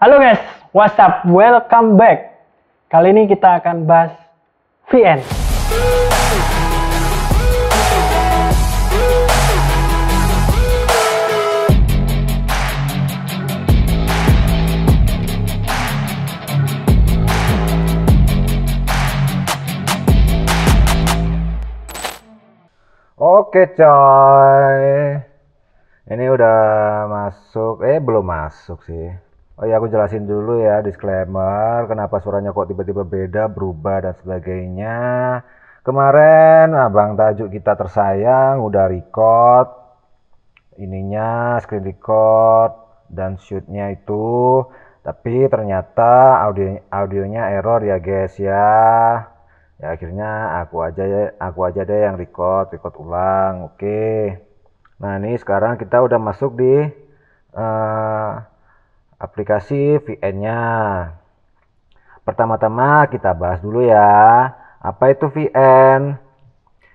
Halo guys, what's up? Welcome back. Kali ini kita akan bahas VN. Oke coy. Ini udah masuk, eh belum masuk sih Oh ya aku jelasin dulu ya disclaimer kenapa suaranya kok tiba-tiba beda berubah dan sebagainya. Kemarin Abang Tajuk kita tersayang udah record ininya screen record dan shootnya itu tapi ternyata audio audionya error ya guys ya. Ya akhirnya aku aja ya, aku aja deh yang record record ulang oke. Nah ini sekarang kita udah masuk di uh, aplikasi VN-nya. Pertama-tama kita bahas dulu ya, apa itu VN?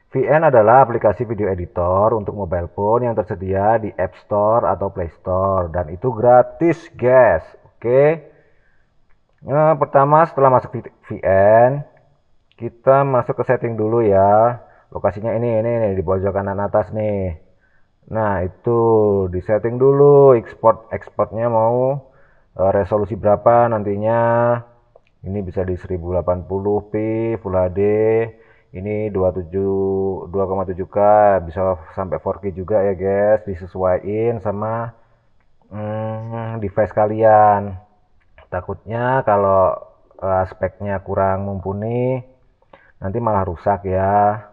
VN adalah aplikasi video editor untuk mobile phone yang tersedia di App Store atau Play Store dan itu gratis, guys. Oke. Nah, pertama setelah masuk VN, kita masuk ke setting dulu ya. Lokasinya ini ini, ini di pojok kanan atas nih. Nah, itu di setting dulu export exportnya mau Eh, resolusi berapa nantinya ini bisa di 1080p Full HD ini 27 2,7K bisa sampai 4K juga ya guys disesuaikan sama hmm, device kalian takutnya kalau uh, speknya kurang mumpuni nanti malah rusak ya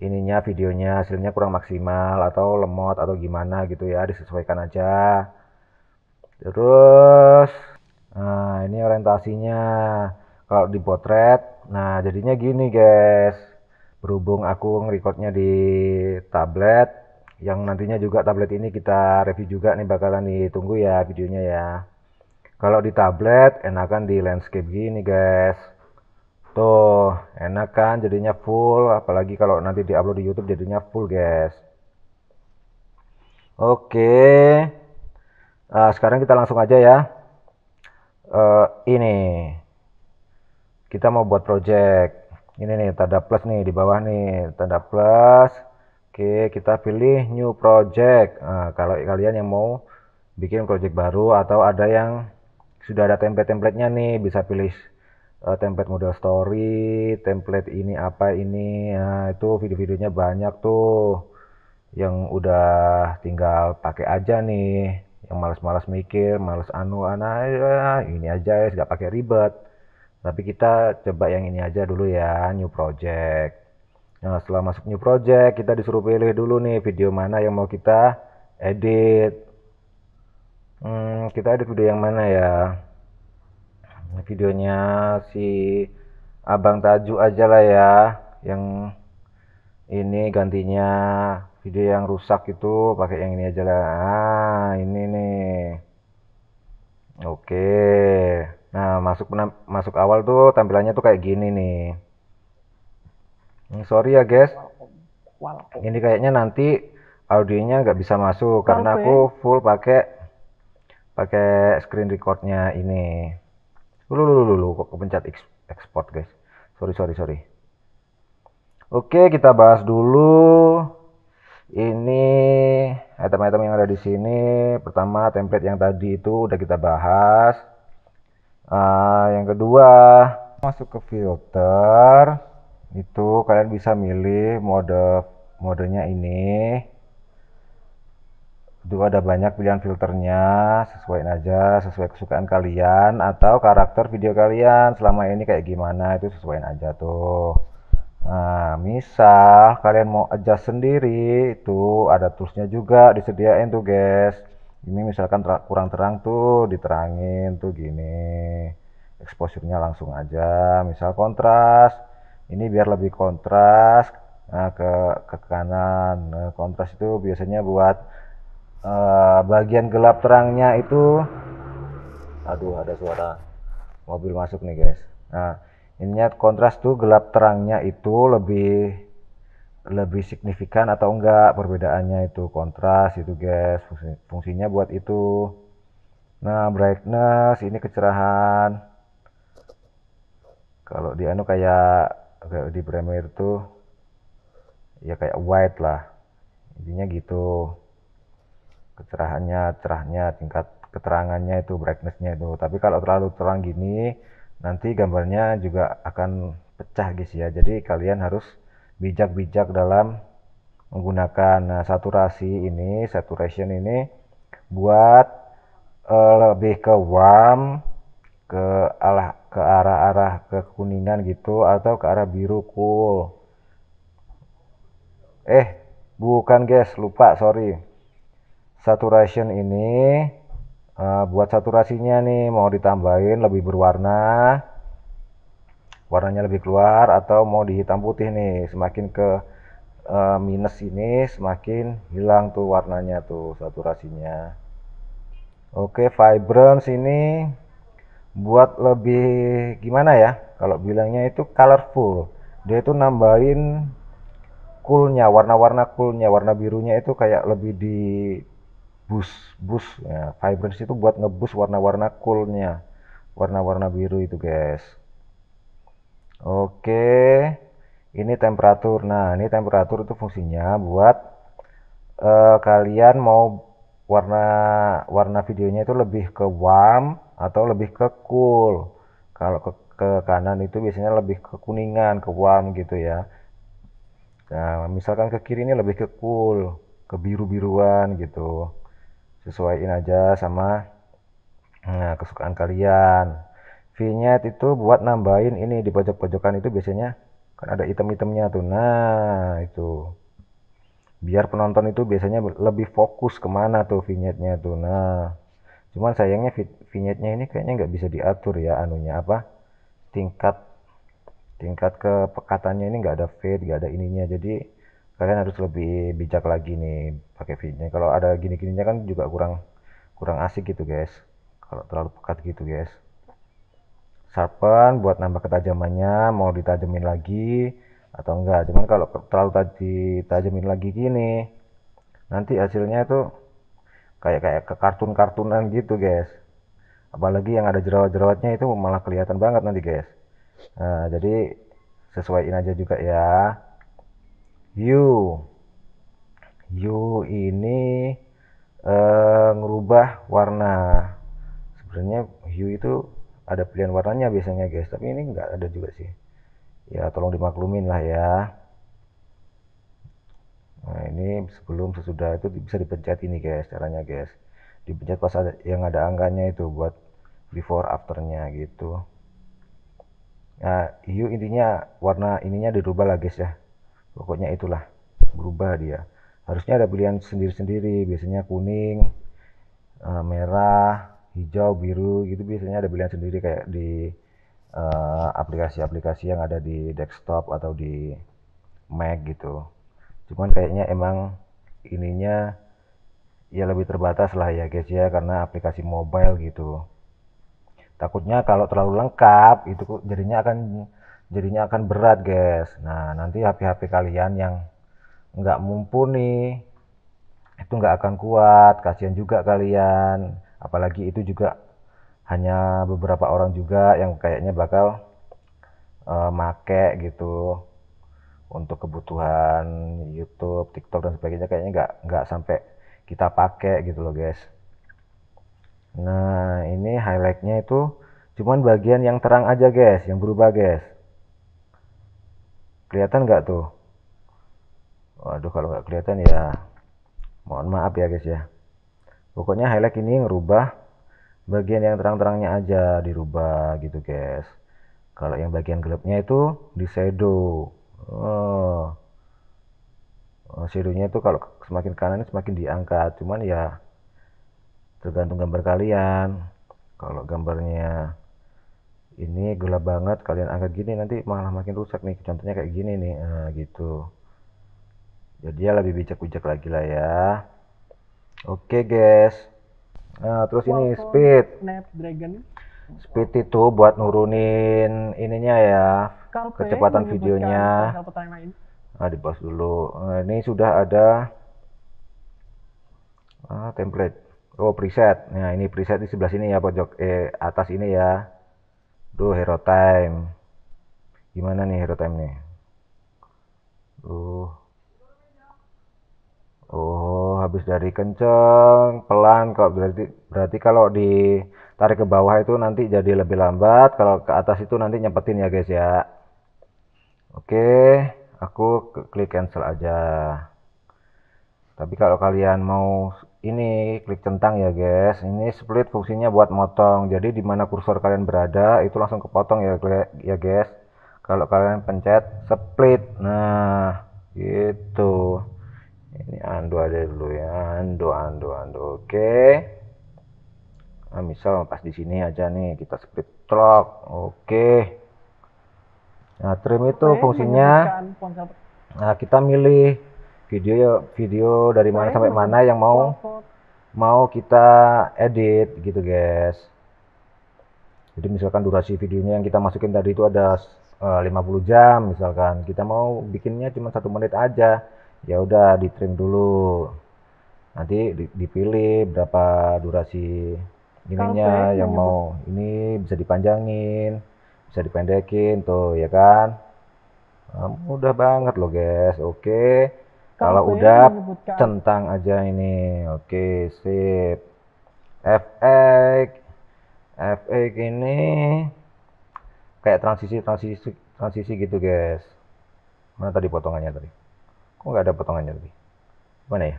ininya videonya hasilnya kurang maksimal atau lemot atau gimana gitu ya disesuaikan aja terus nah ini orientasinya kalau di potret nah jadinya gini guys berhubung aku ngerekodnya di tablet yang nantinya juga tablet ini kita review juga nih bakalan ditunggu ya videonya ya kalau di tablet enakan di landscape gini guys tuh enakan. jadinya full apalagi kalau nanti di-upload di YouTube jadinya full guys oke okay. Nah, sekarang kita langsung aja ya uh, ini kita mau buat project ini nih tanda plus nih di bawah nih tanda plus Oke kita pilih new project nah, kalau kalian yang mau bikin project baru atau ada yang sudah ada template-templatenya nih bisa pilih uh, template model story template ini apa ini nah, itu video-videonya banyak tuh yang udah tinggal pakai aja nih yang malas-malas mikir, malas anu ana eh, ini aja ya nggak pakai ribet. Tapi kita coba yang ini aja dulu ya, new project. Nah, setelah masuk new project, kita disuruh pilih dulu nih video mana yang mau kita edit. Hmm, kita edit video yang mana ya? Videonya si Abang Taju aja lah ya, yang ini gantinya video yang rusak itu pakai yang ini aja lah. Ah, Nah, ini nih. Oke. Nah, masuk masuk awal tuh tampilannya tuh kayak gini nih. Ini hmm, sorry ya, guys. Ini kayaknya nanti audionya nggak bisa masuk karena aku ya. full pakai pakai screen recordnya ini. Lu lu lu lu kok kepencet export, guys. Sorry, sorry, sorry. Oke, kita bahas dulu ini item-item yang ada di sini pertama template yang tadi itu udah kita bahas uh, yang kedua masuk ke filter itu kalian bisa milih mode modenya ini itu ada banyak pilihan filternya sesuaiin aja sesuai kesukaan kalian atau karakter video kalian selama ini kayak gimana itu sesuaiin aja tuh Nah, misal kalian mau adjust sendiri, itu ada toolsnya juga disediain tuh guys. Ini misalkan ter kurang terang tuh, diterangin tuh gini. Exposure-nya langsung aja, misal kontras. Ini biar lebih kontras nah, ke ke kanan. Nah, kontras itu biasanya buat uh, bagian gelap terangnya itu. Aduh, ada suara mobil masuk nih guys. Nah ininya kontras tuh gelap terangnya itu lebih lebih signifikan atau enggak perbedaannya itu kontras itu guys fungsi, fungsinya buat itu nah brightness ini kecerahan kalau di anu kayak kayak di Premiere tuh ya kayak white lah intinya gitu kecerahannya cerahnya tingkat keterangannya itu brightnessnya itu tapi kalau terlalu terang gini nanti gambarnya juga akan pecah guys ya jadi kalian harus bijak-bijak dalam menggunakan eh, saturasi ini saturation ini buat uh, lebih ke warm ke arah ke arah-arah ke kuningan gitu atau ke arah biru cool eh bukan guys lupa sorry saturation ini uh, buat saturasinya nih mau ditambahin lebih berwarna warnanya lebih keluar atau mau dihitam putih nih semakin ke uh, minus ini semakin hilang tuh warnanya tuh saturasinya oke vibrance ini buat lebih gimana ya kalau bilangnya itu colorful dia itu nambahin coolnya warna-warna coolnya warna birunya itu kayak lebih di bus bus ya, vibrance itu buat ngebus warna-warna coolnya warna-warna biru itu guys oke ini temperatur nah ini temperatur itu fungsinya buat uh, kalian mau warna warna videonya itu lebih ke warm atau lebih ke cool kalau ke, ke kanan itu biasanya lebih ke kuningan ke warm gitu ya nah misalkan ke kiri ini lebih ke cool ke biru-biruan gitu sesuaiin aja sama nah, kesukaan kalian vignette itu buat nambahin ini di pojok-pojokan itu biasanya kan ada item-itemnya tuh nah itu biar penonton itu biasanya lebih fokus kemana tuh vignette-nya tuh nah cuman sayangnya vignette-nya ini kayaknya nggak bisa diatur ya anunya apa tingkat tingkat kepekatannya ini nggak ada fade nggak ada ininya jadi kalian harus lebih bijak lagi nih pakai fitnya kalau ada gini-gininya kan juga kurang kurang asik gitu guys kalau terlalu pekat gitu guys sharpen buat nambah ketajamannya mau ditajemin lagi atau enggak cuman kalau terlalu tadi tajemin lagi gini nanti hasilnya itu kayak kayak ke kartun-kartunan gitu guys apalagi yang ada jerawat-jerawatnya itu malah kelihatan banget nanti guys nah, jadi sesuaiin aja juga ya you you ini uh, ngerubah warna sebenarnya you itu ada pilihan warnanya biasanya guys tapi ini enggak ada juga sih ya tolong dimaklumin lah ya nah ini sebelum sesudah itu bisa dipencet ini guys caranya guys dipencet pas ada, yang ada angkanya itu buat before afternya gitu nah hue intinya warna ininya dirubah lah guys ya pokoknya itulah berubah dia harusnya ada pilihan sendiri-sendiri biasanya kuning uh, merah hijau biru gitu biasanya ada pilihan sendiri kayak di eh, aplikasi-aplikasi uh, aplikasi -aplikasi yang ada di desktop atau di Mac gitu cuman kayaknya emang ininya ya lebih terbatas lah ya guys ya karena aplikasi mobile gitu takutnya kalau terlalu lengkap itu jadinya akan jadinya akan berat guys nah nanti HP-HP kalian yang nggak mumpuni itu nggak akan kuat kasihan juga kalian apalagi itu juga hanya beberapa orang juga yang kayaknya bakal uh, make gitu untuk kebutuhan YouTube, TikTok dan sebagainya kayaknya nggak nggak sampai kita pakai gitu loh guys. Nah ini highlightnya itu cuman bagian yang terang aja guys, yang berubah guys kelihatan nggak tuh waduh kalau nggak kelihatan ya mohon maaf ya guys ya pokoknya highlight ini ngerubah bagian yang terang-terangnya aja dirubah gitu guys kalau yang bagian gelapnya itu di shadow oh. oh shadownya itu kalau semakin kanan semakin diangkat cuman ya tergantung gambar kalian kalau gambarnya ini gelap banget kalian angkat gini nanti malah makin rusak nih contohnya kayak gini nih nah, gitu jadi ya lebih bijak-bijak lagi lah ya oke guys nah terus ini speed speed itu buat nurunin ininya ya kecepatan videonya nah di pause dulu nah, ini sudah ada ah, template oh preset nah ini preset di sebelah sini ya pojok eh atas ini ya itu hero time gimana nih hero time nih uh oh habis dari kenceng pelan kalau berarti berarti kalau ditarik ke bawah itu nanti jadi lebih lambat kalau ke atas itu nanti nyepetin ya guys ya oke aku klik cancel aja tapi kalau kalian mau ini klik centang ya guys ini split fungsinya buat motong jadi dimana kursor kalian berada itu langsung kepotong ya ya guys kalau kalian pencet split nah gitu ini undo ada dulu ya undo undo undo oke nah, misal pas di sini aja nih kita split clock oke nah trim itu Oke, fungsinya nah kita milih video video dari mana sampai mana yang mau mau kita edit gitu guys jadi misalkan durasi videonya yang kita masukin tadi itu ada 50 eh, jam misalkan kita mau bikinnya cuma satu menit aja ya udah di trim dulu nanti dipilih berapa durasi ininya yang mau ini bisa dipanjangin bisa dipendekin tuh ya kan nah, Mudah udah banget loh guys oke okay kalau udah centang aja ini oke sip FX FX ini kayak transisi transisi transisi gitu guys mana tadi potongannya tadi kok nggak ada potongannya tadi mana ya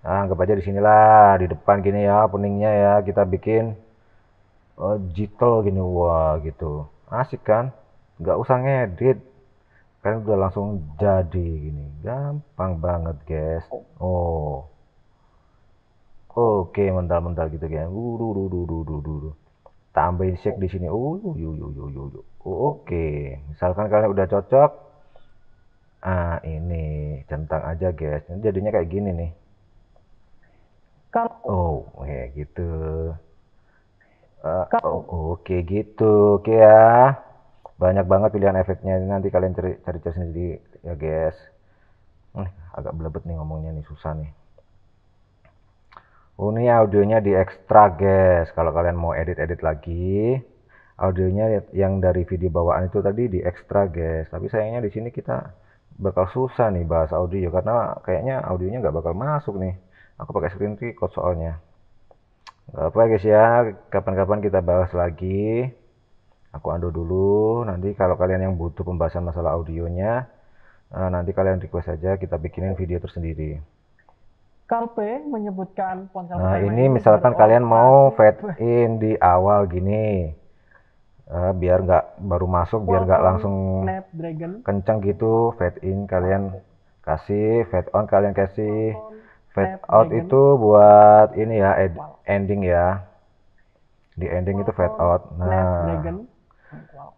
nah, anggap aja di sinilah di depan gini ya peningnya ya kita bikin digital eh, jitel gini wah gitu asik kan nggak usah ngedit kan udah langsung jadi gini gampang banget guys oh, oh. oke mental mental gitu kan tambahin shake di sini oh yu, yu, yu, yu. Oh, oke okay. misalkan kalian udah cocok ah ini centang aja guys jadinya kayak gini nih Kalau, oh kayak gitu uh, oh, oke gitu. ah, oh, okay, gitu oke okay, ya banyak banget pilihan efeknya nanti kalian cari cari, cari sendiri ya guys hmm, agak belebet nih ngomongnya nih susah nih oh ini audionya di ekstra guys kalau kalian mau edit-edit lagi audionya yang dari video bawaan itu tadi di ekstra guys tapi sayangnya di sini kita bakal susah nih bahas audio karena kayaknya audionya nggak bakal masuk nih aku pakai screen record soalnya nggak apa guys ya kapan-kapan kita bahas lagi aku ando dulu nanti kalau kalian yang butuh pembahasan masalah audionya uh, nanti kalian request aja kita bikinin video tersendiri Karpe menyebutkan ponsel nah ini misalkan kalian mau fade in di awal gini uh, biar nggak baru masuk biar nggak langsung kencang gitu fade in kalian kasih fade on kalian kasih fade out itu buat ini ya ending ya di ending itu fade out nah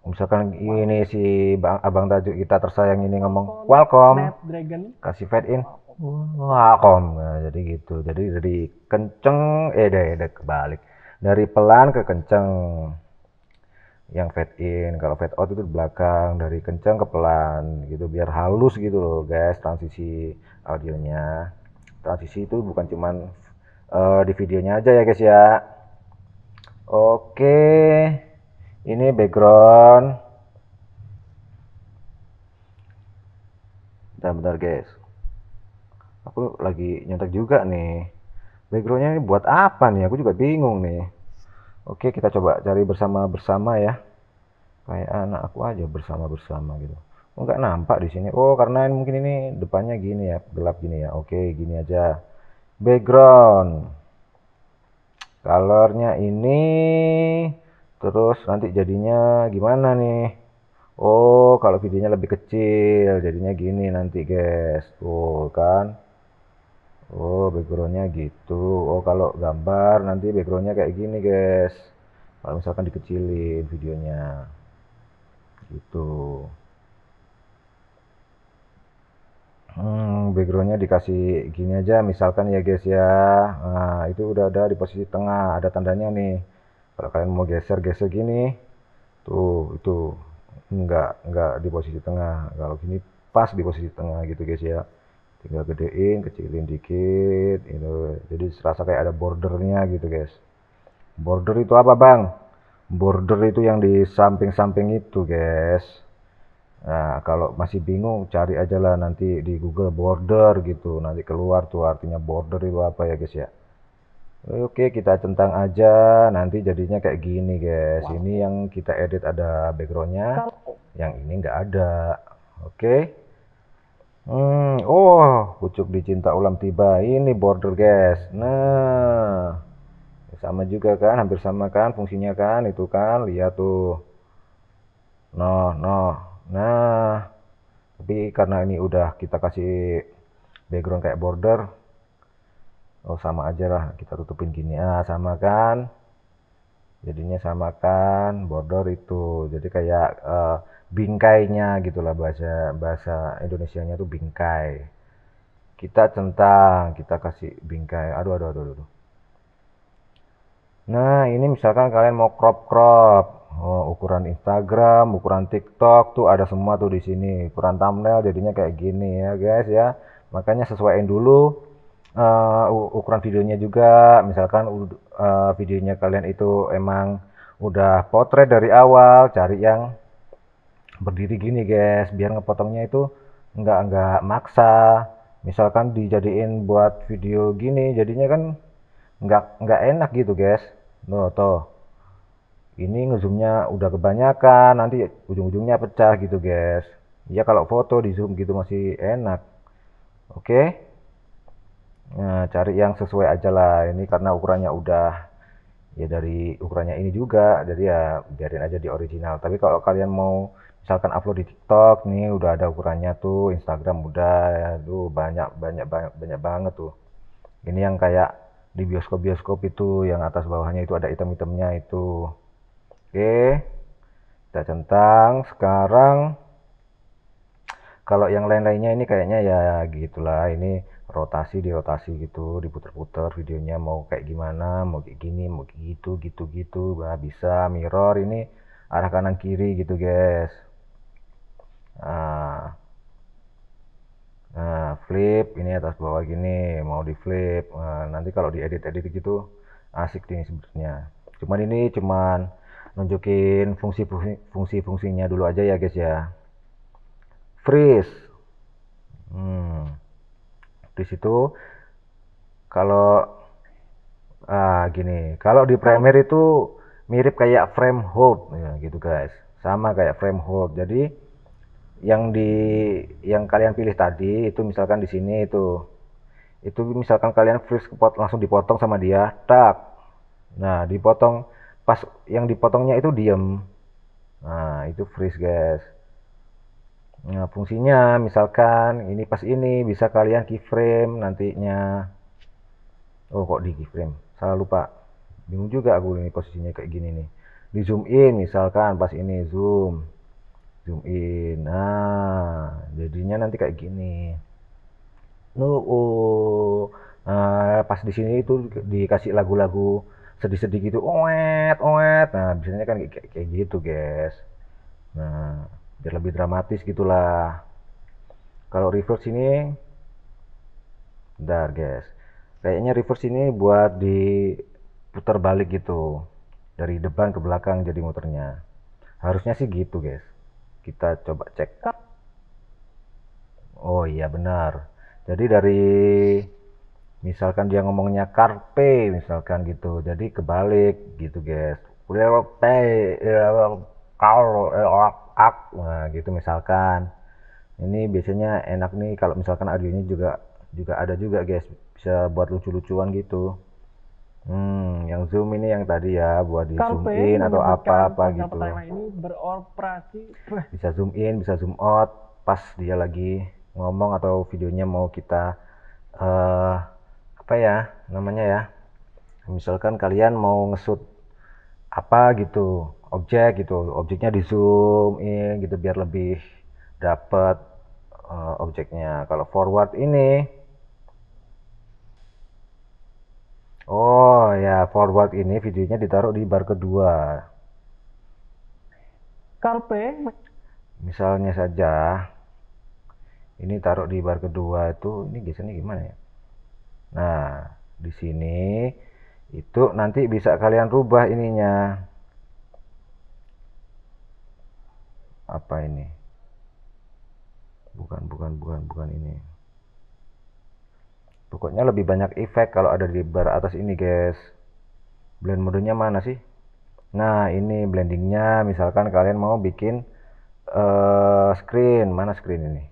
misalkan ini si bang, abang tajuk kita tersayang ini ngomong welcome kasih fade in welcome nah, jadi gitu jadi dari kenceng eh deh deh kebalik dari pelan ke kenceng yang fade in kalau fade out itu di belakang dari kenceng ke pelan gitu biar halus gitu loh guys transisi audionya transisi itu bukan cuman uh, di videonya aja ya guys ya oke okay ini background bentar-bentar guys aku lagi nyetak juga nih backgroundnya ini buat apa nih aku juga bingung nih oke kita coba cari bersama-bersama ya kayak anak aku aja bersama-bersama gitu oh nggak nampak di sini oh karena mungkin ini depannya gini ya gelap gini ya oke gini aja background colornya ini terus nanti jadinya gimana nih oh kalau videonya lebih kecil jadinya gini nanti guys tuh kan oh backgroundnya gitu oh kalau gambar nanti backgroundnya kayak gini guys kalau misalkan dikecilin videonya gitu hmm, backgroundnya dikasih gini aja misalkan ya guys ya nah itu udah ada di posisi tengah ada tandanya nih kalau kalian mau geser geser gini tuh itu nggak nggak di posisi tengah kalau gini pas di posisi tengah gitu guys ya tinggal gedein kecilin dikit gitu. jadi serasa kayak ada bordernya gitu guys border itu apa bang border itu yang di samping-samping itu guys Nah, kalau masih bingung cari aja lah nanti di Google border gitu. Nanti keluar tuh artinya border itu apa ya guys ya. Oke, kita centang aja. Nanti jadinya kayak gini, guys. Wow. Ini yang kita edit ada backgroundnya, yang ini nggak ada. Oke. Hmm, oh, pucuk dicinta ulam tiba. Ini border, guys. Nah, sama juga kan, hampir sama kan, fungsinya kan, itu kan. Lihat tuh. No, nah, no. Nah, nah, tapi karena ini udah kita kasih background kayak border, oh sama aja lah kita tutupin gini ah sama kan jadinya sama kan border itu jadi kayak uh, bingkainya gitulah bahasa bahasa Indonesia-nya tuh bingkai kita centang kita kasih bingkai aduh aduh aduh aduh nah ini misalkan kalian mau crop crop oh, ukuran Instagram ukuran TikTok tuh ada semua tuh di sini ukuran thumbnail jadinya kayak gini ya guys ya makanya sesuaiin dulu uh, ukuran videonya juga misalkan uh, videonya kalian itu emang udah potret dari awal cari yang berdiri gini guys biar ngepotongnya itu nggak nggak maksa misalkan dijadiin buat video gini jadinya kan nggak nggak enak gitu guys no toh ini ngezoomnya udah kebanyakan nanti ujung-ujungnya pecah gitu guys ya kalau foto di zoom gitu masih enak oke okay? nah, cari yang sesuai aja lah ini karena ukurannya udah ya dari ukurannya ini juga jadi ya biarin aja di original tapi kalau kalian mau misalkan upload di TikTok nih udah ada ukurannya tuh Instagram udah ya tuh banyak banyak banyak banyak banget tuh ini yang kayak di bioskop-bioskop itu yang atas bawahnya itu ada item-itemnya itu oke kita centang sekarang kalau yang lain-lainnya ini kayaknya ya gitulah ini rotasi di rotasi gitu diputer-puter videonya mau kayak gimana mau kayak gini mau kayak gitu gitu gitu bah bisa mirror ini arah kanan kiri gitu guys nah, nah flip ini atas bawah gini mau di flip nah, nanti kalau diedit edit gitu asik ini sebetulnya. cuman ini cuman nunjukin fungsi fungsi fungsinya dulu aja ya guys ya freeze hmm di situ kalau ah gini kalau di Premiere itu mirip kayak frame hold ya, gitu guys sama kayak frame hold jadi yang di yang kalian pilih tadi itu misalkan di sini itu itu misalkan kalian freeze pot langsung dipotong sama dia tak nah dipotong pas yang dipotongnya itu diem nah itu freeze guys Nah, fungsinya misalkan ini pas ini bisa kalian keyframe nantinya. Oh, kok di keyframe? Salah lupa. Bingung juga aku ini posisinya kayak gini nih. Di zoom in misalkan pas ini zoom. Zoom in. Nah, jadinya nanti kayak gini. No, oh. Nah, pas di sini itu dikasih lagu-lagu sedih-sedih gitu. Oet, oet. Nah, biasanya kan kayak, kayak gitu, guys. Nah, biar lebih dramatis gitulah kalau reverse ini dar guys kayaknya reverse ini buat di diputar balik gitu dari depan ke belakang jadi muternya harusnya sih gitu guys kita coba cek oh iya benar jadi dari misalkan dia ngomongnya karpe misalkan gitu jadi kebalik gitu guys udah kalau elak ak nah gitu misalkan ini biasanya enak nih kalau misalkan audionya juga juga ada juga guys bisa buat lucu-lucuan gitu hmm yang zoom ini yang tadi ya buat di zoom in atau apa apa gitu ini bisa zoom in bisa zoom out pas dia lagi ngomong atau videonya mau kita uh, apa ya namanya ya misalkan kalian mau ngesut apa gitu objek gitu objeknya di zoom in gitu biar lebih dapat uh, eh, objeknya kalau forward ini oh ya forward ini videonya ditaruh di bar kedua karpe misalnya saja ini taruh di bar kedua itu ini biasanya gimana ya nah di sini itu nanti bisa kalian rubah ininya apa ini bukan bukan bukan bukan ini pokoknya lebih banyak efek kalau ada di bar atas ini guys blend modenya mana sih nah ini blendingnya misalkan kalian mau bikin uh, screen mana screen ini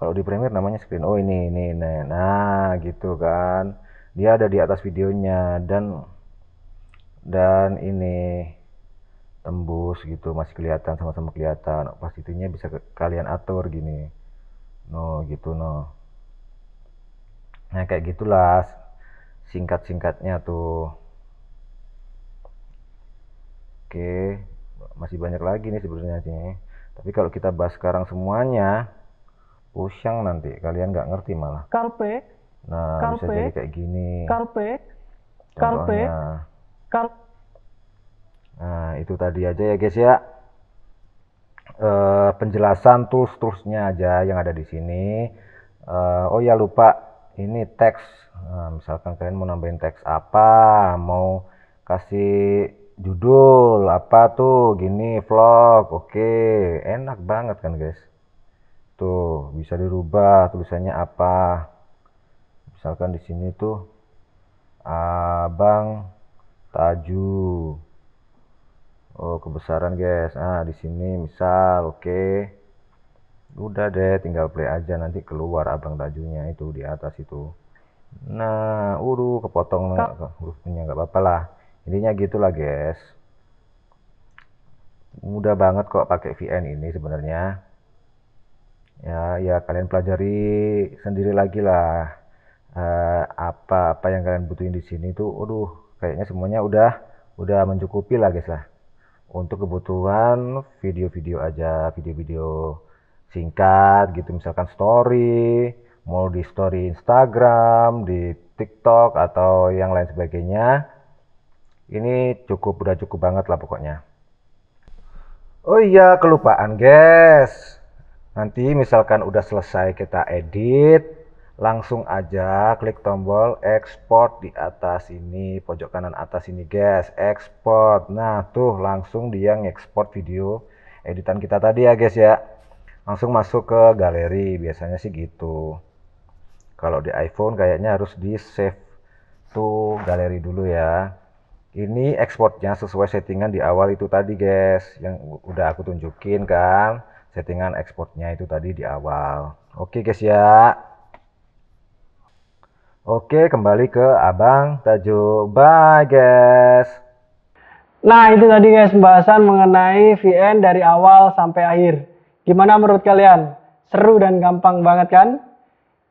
kalau di Premiere namanya screen oh ini ini ini nah gitu kan dia ada di atas videonya dan dan ini tembus gitu masih kelihatan sama-sama kelihatan opacity-nya oh, bisa ke, kalian atur gini no gitu no nah kayak gitulah singkat-singkatnya tuh oke masih banyak lagi nih sebenarnya sih tapi kalau kita bahas sekarang semuanya pusing nanti kalian nggak ngerti malah karpe nah karpe, bisa jadi kayak gini karpe karpe karpe Nah, itu tadi aja ya guys ya. E, penjelasan tools-toolsnya aja yang ada di sini. E, oh ya lupa, ini teks. Nah, misalkan kalian mau nambahin teks apa, mau kasih judul apa tuh, gini vlog, oke, enak banget kan guys. Tuh bisa dirubah tulisannya apa. Misalkan di sini tuh Abang Taju oh kebesaran guys ah di sini misal oke okay. udah deh tinggal play aja nanti keluar abang tajunya itu di atas itu nah uru kepotong punya nggak apa-apa lah intinya gitulah guys mudah banget kok pakai VN ini sebenarnya ya ya kalian pelajari sendiri lagi lah eh, apa-apa uh, yang kalian butuhin di sini tuh aduh kayaknya semuanya udah udah mencukupi lah guys lah untuk kebutuhan video-video aja, video-video singkat gitu misalkan story, mau di story Instagram, di TikTok atau yang lain sebagainya. Ini cukup udah cukup banget lah pokoknya. Oh iya, kelupaan guys. Nanti misalkan udah selesai kita edit, langsung aja klik tombol export di atas ini pojok kanan atas ini guys export nah tuh langsung dia ngekspor video editan kita tadi ya guys ya langsung masuk ke galeri biasanya sih gitu kalau di iPhone kayaknya harus di save to galeri dulu ya ini exportnya sesuai settingan di awal itu tadi guys yang udah aku tunjukin kan settingan exportnya itu tadi di awal oke guys ya Oke, kembali ke Abang Tajo. Bye, guys. Nah, itu tadi guys pembahasan mengenai VN dari awal sampai akhir. Gimana menurut kalian? Seru dan gampang banget kan?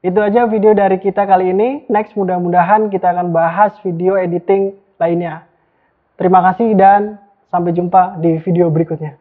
Itu aja video dari kita kali ini. Next, mudah-mudahan kita akan bahas video editing lainnya. Terima kasih dan sampai jumpa di video berikutnya.